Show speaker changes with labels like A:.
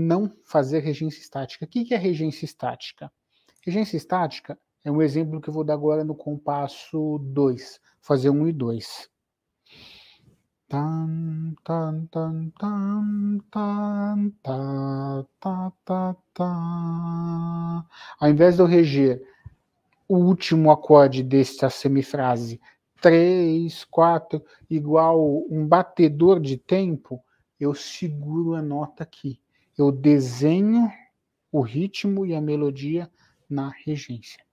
A: não fazer regência estática. O que é regência estática? Regência estática é um exemplo que eu vou dar agora no compasso 2, fazer 1 um e 2.
B: Tan, tan, tan, tan, tan, ta, ta, ta, ta.
A: Ao invés de eu reger o último acorde desta semifrase 3, 4, igual um batedor de tempo, eu seguro a nota aqui eu desenho o ritmo e a melodia na regência.